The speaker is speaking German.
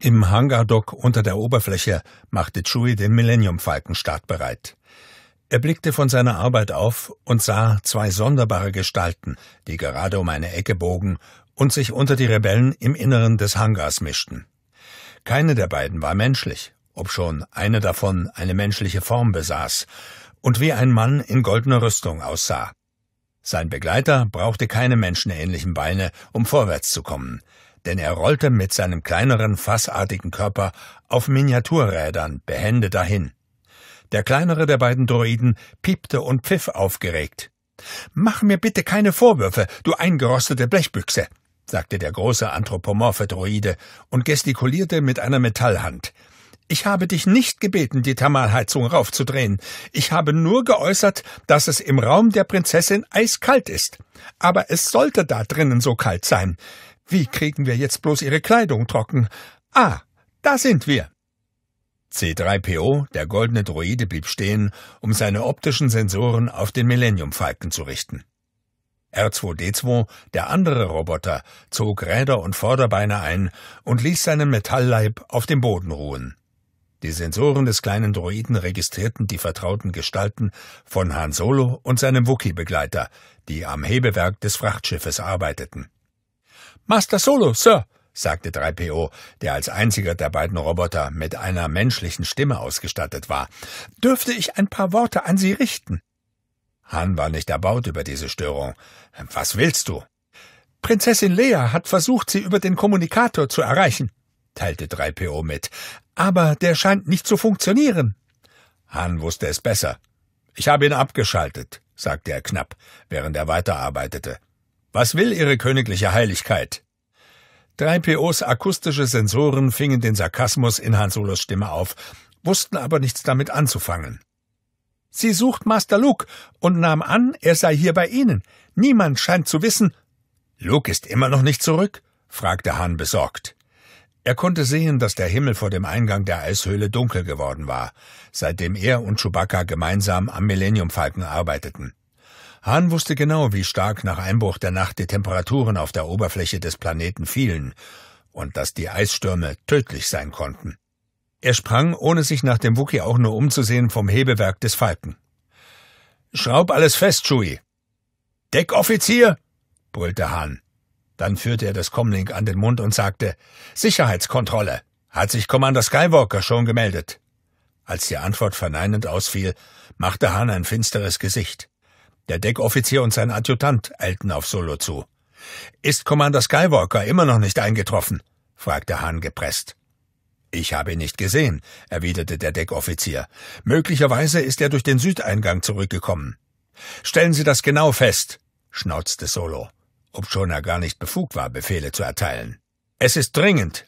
Im Hangardock unter der Oberfläche machte Chewie den Millennium Falken startbereit. Er blickte von seiner Arbeit auf und sah zwei sonderbare Gestalten, die gerade um eine Ecke bogen und sich unter die Rebellen im Inneren des Hangars mischten. Keine der beiden war menschlich, obschon eine davon eine menschliche Form besaß und wie ein Mann in goldener Rüstung aussah. Sein Begleiter brauchte keine menschenähnlichen Beine, um vorwärts zu kommen denn er rollte mit seinem kleineren fassartigen Körper auf Miniaturrädern behende dahin. Der kleinere der beiden Droiden piepte und pfiff aufgeregt. Mach mir bitte keine Vorwürfe, du eingerostete Blechbüchse, sagte der große anthropomorphe Droide und gestikulierte mit einer Metallhand. Ich habe dich nicht gebeten, die Thermalheizung raufzudrehen. Ich habe nur geäußert, dass es im Raum der Prinzessin eiskalt ist. Aber es sollte da drinnen so kalt sein. Wie kriegen wir jetzt bloß ihre Kleidung trocken? Ah, da sind wir. C3PO, der goldene Droide, blieb stehen, um seine optischen Sensoren auf den Millennium Falken zu richten. R2D2, der andere Roboter, zog Räder und Vorderbeine ein und ließ seinen Metallleib auf dem Boden ruhen. Die Sensoren des kleinen Droiden registrierten die vertrauten Gestalten von Han Solo und seinem Wookie-Begleiter, die am Hebewerk des Frachtschiffes arbeiteten. Master Solo, Sir, sagte 3PO, der als einziger der beiden Roboter mit einer menschlichen Stimme ausgestattet war, dürfte ich ein paar Worte an Sie richten. Han war nicht erbaut über diese Störung. Was willst du? Prinzessin Lea hat versucht, sie über den Kommunikator zu erreichen, teilte 3PO mit, aber der scheint nicht zu funktionieren. Han wusste es besser. Ich habe ihn abgeschaltet, sagte er knapp, während er weiterarbeitete. Was will Ihre königliche Heiligkeit? Drei pos akustische Sensoren fingen den Sarkasmus in Han Solos Stimme auf, wussten aber nichts damit anzufangen. Sie sucht Master Luke und nahm an, er sei hier bei Ihnen. Niemand scheint zu wissen. Luke ist immer noch nicht zurück? fragte Han besorgt. Er konnte sehen, dass der Himmel vor dem Eingang der Eishöhle dunkel geworden war, seitdem er und Chewbacca gemeinsam am Millenniumfalken arbeiteten. Hahn wusste genau, wie stark nach Einbruch der Nacht die Temperaturen auf der Oberfläche des Planeten fielen und dass die Eisstürme tödlich sein konnten. Er sprang, ohne sich nach dem Wookie auch nur umzusehen, vom Hebewerk des Falken. Schraub alles fest, Chewie. Deckoffizier! brüllte Hahn. Dann führte er das Comlink an den Mund und sagte Sicherheitskontrolle. Hat sich Commander Skywalker schon gemeldet? Als die Antwort verneinend ausfiel, machte Hahn ein finsteres Gesicht. Der Deckoffizier und sein Adjutant eilten auf Solo zu. Ist Commander Skywalker immer noch nicht eingetroffen? fragte Hahn gepresst. Ich habe ihn nicht gesehen, erwiderte der Deckoffizier. Möglicherweise ist er durch den Südeingang zurückgekommen. Stellen Sie das genau fest, schnauzte Solo, obschon er gar nicht befugt war, Befehle zu erteilen. Es ist dringend,